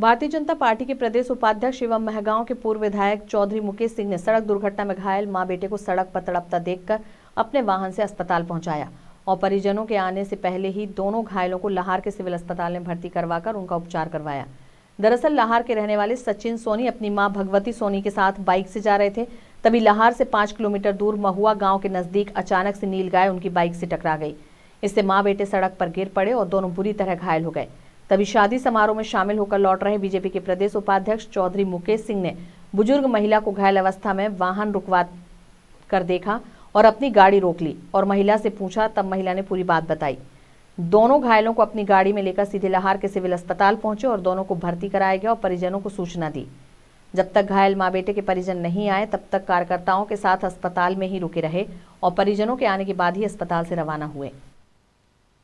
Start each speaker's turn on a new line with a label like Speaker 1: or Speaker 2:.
Speaker 1: भारतीय जनता पार्टी के प्रदेश उपाध्यक्ष एवं महगांव के पूर्व विधायक चौधरी मुकेश सिंह ने सड़क दुर्घटना में घायल मां बेटे को सड़क पर तड़पता देखकर अपने वाहन से अस्पताल पहुंचाया और परिजनों के आने से पहले ही दोनों घायलों को लाहौर के सिविल अस्पताल में भर्ती करवाकर उनका उपचार करवाया दरअसल लाहार के रहने वाले सचिन सोनी अपनी माँ भगवती सोनी के साथ बाइक से जा रहे थे तभी लाहार से पांच किलोमीटर दूर महुआ गाँव के नज़दीक अचानक से नील गाय उनकी बाइक से टकरा गई इससे माँ बेटे सड़क पर गिर पड़े और दोनों बुरी तरह घायल हो गए तभी शादी समारोह में शामिल होकर लौट रहे बीजेपी के प्रदेश उपाध्यक्ष चौधरी मुकेश सिंह ने बुजुर्ग महिला को घायल अवस्था में वाहन रुकवा कर देखा और अपनी गाड़ी रोक ली और महिला से पूछा तब महिला ने पूरी बात बताई दोनों घायलों को अपनी गाड़ी में लेकर सीधे लहार के सिविल अस्पताल पहुंचे और दोनों को भर्ती कराया गया और परिजनों को सूचना दी जब तक घायल माँ बेटे के परिजन नहीं आए तब तक कार्यकर्ताओं के साथ अस्पताल में ही रुके रहे और परिजनों के आने के बाद ही अस्पताल से रवाना हुए